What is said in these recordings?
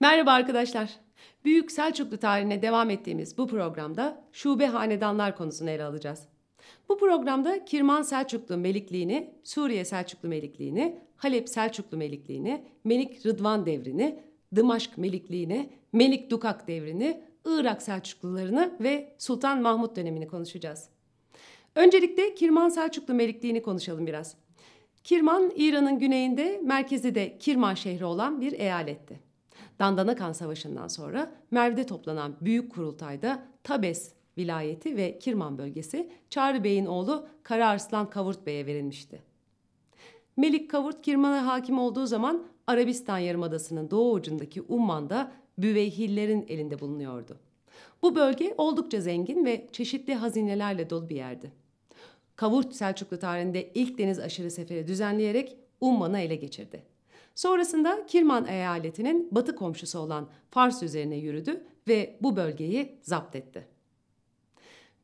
Merhaba arkadaşlar. Büyük Selçuklu tarihine devam ettiğimiz bu programda şube hanedanlar konusunu ele alacağız. Bu programda Kirman Selçuklu Melikliğini, Suriye Selçuklu Melikliğini, Halep Selçuklu Melikliğini, Melik Rıdvan devrini, Dımaşk Melikliğini, Melik Dukak devrini, Irak Selçuklularını ve Sultan Mahmut dönemini konuşacağız. Öncelikle Kirman Selçuklu Melikliğini konuşalım biraz. Kirman, İran'ın güneyinde, merkezi de Kirman şehri olan bir eyaletti. Dandanakan Savaşı'ndan sonra Merv'de toplanan büyük kurultayda Tabes vilayeti ve Kirman bölgesi Çağrı Bey'in oğlu Kara Arslan Kavurt Bey'e verilmişti. Melik Kavurt Kirman'a hakim olduğu zaman Arabistan Yarımadası'nın doğu ucundaki Umman'da Büveyhillerin elinde bulunuyordu. Bu bölge oldukça zengin ve çeşitli hazinelerle dolu bir yerdi. Kavurt Selçuklu tarihinde ilk deniz aşırı seferi düzenleyerek Umman'ı ele geçirdi. Sonrasında Kirman eyaletinin batı komşusu olan Fars üzerine yürüdü ve bu bölgeyi zapt etti.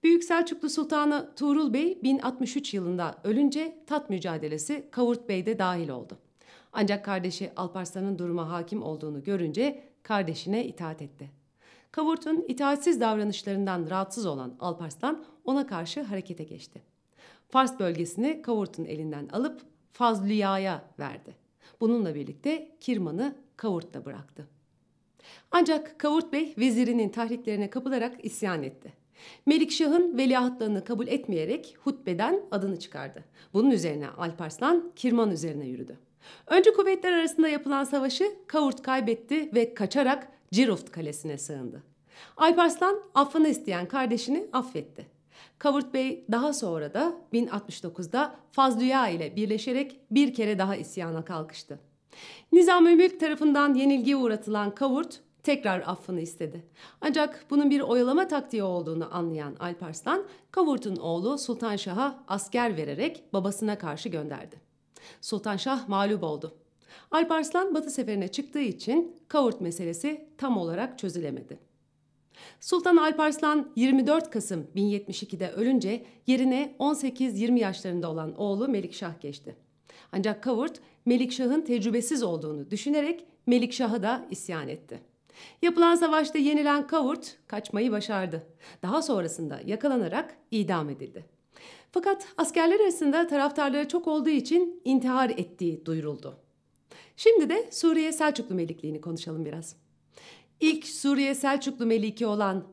Büyük Selçuklu Sultanı Tuğrul Bey 1063 yılında ölünce tat mücadelesi Kavurt Bey de dahil oldu. Ancak kardeşi Alparslan'ın duruma hakim olduğunu görünce kardeşine itaat etti. Kavurt'un itaatsiz davranışlarından rahatsız olan Alparslan ona karşı harekete geçti. Fars bölgesini Kavurt'un elinden alıp Fazlıyaya verdi. Bununla birlikte Kirman'ı Kavurt'ta bıraktı. Ancak Kavurt Bey vezirinin tahriklerine kapılarak isyan etti. Melikşah'ın veliahtlığını kabul etmeyerek hutbeden adını çıkardı. Bunun üzerine Alparslan Kirman üzerine yürüdü. Önce kuvvetler arasında yapılan savaşı Kavurt kaybetti ve kaçarak Ciroft kalesine sığındı. Alparslan affını isteyen kardeşini affetti. Kavurt Bey daha sonra da 1069'da Fazlüya ile birleşerek bir kere daha isyana kalkıştı. Nizam-ı Mülk tarafından yenilgiye uğratılan Kavurt tekrar affını istedi. Ancak bunun bir oyalama taktiği olduğunu anlayan Alparslan, Kavurt'un oğlu Sultan Şah'a asker vererek babasına karşı gönderdi. Sultan Şah mağlup oldu. Alparslan Batı seferine çıktığı için Kavurt meselesi tam olarak çözülemedi. Sultan Alparslan 24 Kasım 1072'de ölünce yerine 18-20 yaşlarında olan oğlu Melikşah geçti. Ancak Kavurt Melikşah'ın tecrübesiz olduğunu düşünerek Melikşah'a da isyan etti. Yapılan savaşta yenilen Kavurt kaçmayı başardı. Daha sonrasında yakalanarak idam edildi. Fakat askerler arasında taraftarları çok olduğu için intihar ettiği duyuruldu. Şimdi de Suriye Selçuklu Melikliğini konuşalım biraz. İlk Suriye Selçuklu Meliki olan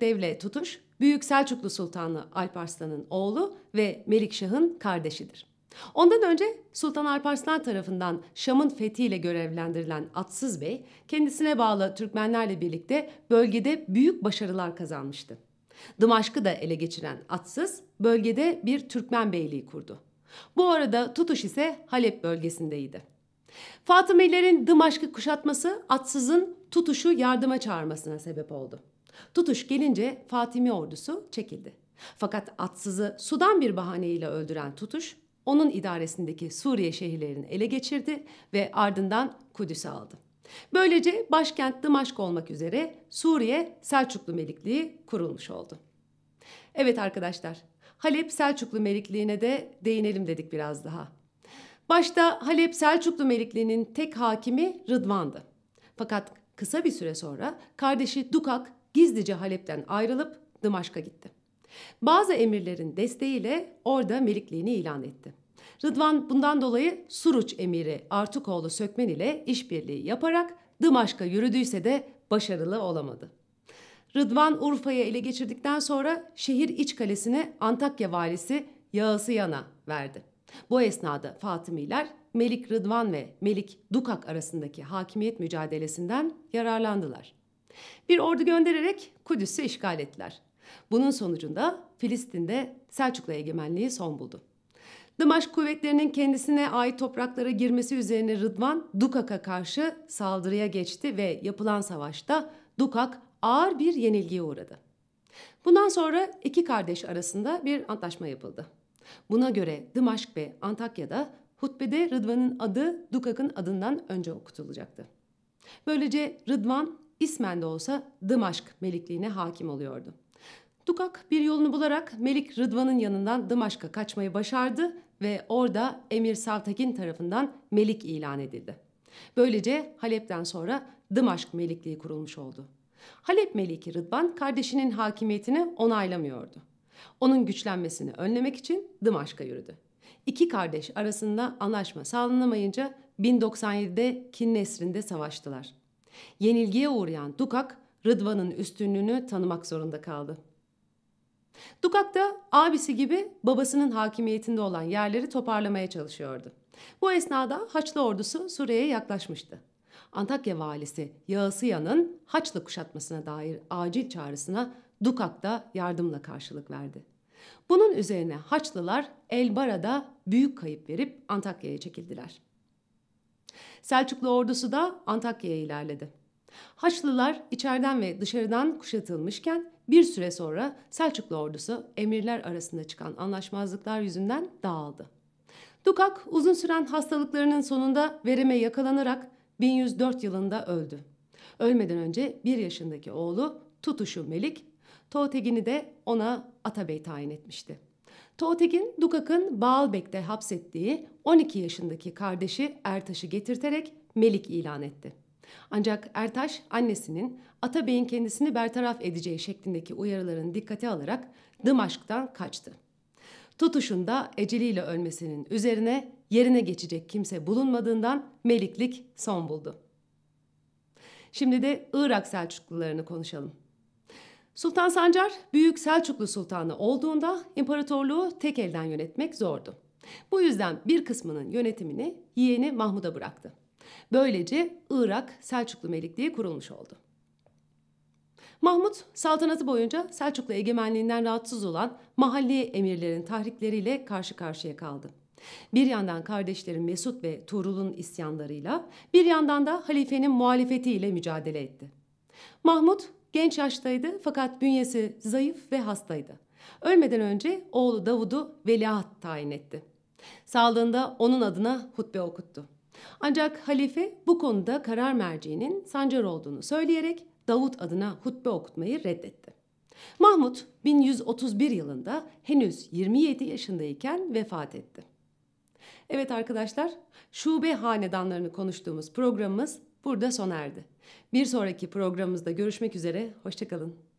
Devle Tutuş, Büyük Selçuklu Sultanı Alparslan'ın oğlu ve Melikşah'ın kardeşidir. Ondan önce Sultan Alparslan tarafından Şam'ın fethiyle görevlendirilen Atsız Bey, kendisine bağlı Türkmenlerle birlikte bölgede büyük başarılar kazanmıştı. Dımaşk'ı da ele geçiren Atsız, bölgede bir Türkmen beyliği kurdu. Bu arada Tutuş ise Halep bölgesindeydi. Fatımilerin Dımaşk'ı kuşatması Atsız'ın Tutuş'u yardıma çağırmasına sebep oldu. Tutuş gelince Fatimi ordusu çekildi. Fakat Atsız'ı sudan bir bahaneyle öldüren Tutuş, onun idaresindeki Suriye şehirlerini ele geçirdi ve ardından Kudüs'ü aldı. Böylece başkent Dımaşk olmak üzere Suriye Selçuklu Melikliği kurulmuş oldu. Evet arkadaşlar, Halep Selçuklu Melikliğine de değinelim dedik biraz daha. Başta Halep Selçuklu Melikliğinin tek hakimi Rıdvan'dı. Fakat kısa bir süre sonra kardeşi Dukak gizlice Halep'ten ayrılıp Dımaşk'a gitti. Bazı emirlerin desteğiyle orada melikliğini ilan etti. Rıdvan bundan dolayı Suruç emiri Artukoğlu Sökmen ile işbirliği yaparak Dımaşk'a yürüdüyse de başarılı olamadı. Rıdvan Urfa'ya ele geçirdikten sonra şehir iç kalesini Antakya valisi Yağısıyan'a verdi. Bu esnada Fatımiler Melik Rıdvan ve Melik Dukak arasındaki hakimiyet mücadelesinden yararlandılar. Bir ordu göndererek Kudüs'ü işgal ettiler. Bunun sonucunda Filistin'de Selçuklu egemenliği son buldu. Dımaşk kuvvetlerinin kendisine ait topraklara girmesi üzerine Rıdvan Dukak'a karşı saldırıya geçti ve yapılan savaşta Dukak ağır bir yenilgiye uğradı. Bundan sonra iki kardeş arasında bir antlaşma yapıldı. Buna göre Dımaşk ve Antakya'da hutbede Rıdvan'ın adı Dukak'ın adından önce okutulacaktı. Böylece Rıdvan ismen de olsa Dımaşk melikliğine hakim oluyordu. Dukak bir yolunu bularak Melik Rıdvan'ın yanından Dımaşk'a kaçmayı başardı ve orada Emir Savtakin tarafından Melik ilan edildi. Böylece Halep'ten sonra Dımaşk Melikliği kurulmuş oldu. Halep Meliki Rıdvan kardeşinin hakimiyetini onaylamıyordu. Onun güçlenmesini önlemek için Dımaşk'a yürüdü. İki kardeş arasında anlaşma sağlanamayınca 1097'de Kin Nesri'nde savaştılar. Yenilgiye uğrayan Dukak, Rıdvan'ın üstünlüğünü tanımak zorunda kaldı. Dukak da abisi gibi babasının hakimiyetinde olan yerleri toparlamaya çalışıyordu. Bu esnada Haçlı ordusu Suriye'ye yaklaşmıştı. Antakya valisi Yağısıyan'ın Haçlı kuşatmasına dair acil çağrısına Dukak da yardımla karşılık verdi. Bunun üzerine Haçlılar Elbara'da büyük kayıp verip Antakya'ya çekildiler. Selçuklu ordusu da Antakya'ya ilerledi. Haçlılar içeriden ve dışarıdan kuşatılmışken bir süre sonra Selçuklu ordusu emirler arasında çıkan anlaşmazlıklar yüzünden dağıldı. Dukak uzun süren hastalıklarının sonunda vereme yakalanarak 1104 yılında öldü. Ölmeden önce bir yaşındaki oğlu Tutuşu Melik Toğtegin'i de ona Atabey tayin etmişti. Toğtegin, Dukak'ın Baalbek'te hapsettiği 12 yaşındaki kardeşi Ertaş'ı getirterek melik ilan etti. Ancak Ertaş annesinin Atabey'in kendisini bertaraf edeceği şeklindeki uyarıların dikkate alarak Dımaşk'tan kaçtı. Tutuşunda eceliyle ölmesinin üzerine yerine geçecek kimse bulunmadığından meliklik son buldu. Şimdi de Irak Selçuklularını konuşalım. Sultan Sancar Büyük Selçuklu Sultanı olduğunda imparatorluğu tek elden yönetmek zordu. Bu yüzden bir kısmının yönetimini yeğeni Mahmud'a bıraktı. Böylece Irak Selçuklu Melikliği kurulmuş oldu. Mahmud saltanatı boyunca Selçuklu egemenliğinden rahatsız olan mahalli emirlerin tahrikleriyle karşı karşıya kaldı. Bir yandan kardeşlerin Mesut ve Tuğrul'un isyanlarıyla, bir yandan da halifenin muhalefetiyle mücadele etti. Mahmud Genç yaştaydı fakat bünyesi zayıf ve hastaydı. Ölmeden önce oğlu Davud'u veliaht tayin etti. Sağlığında onun adına hutbe okuttu. Ancak halife bu konuda karar merciğinin Sancar olduğunu söyleyerek Davut adına hutbe okutmayı reddetti. Mahmut 1131 yılında henüz 27 yaşındayken vefat etti. Evet arkadaşlar, şube hanedanlarını konuştuğumuz programımız burada sona erdi. Bir sonraki programımızda görüşmek üzere, hoşçakalın.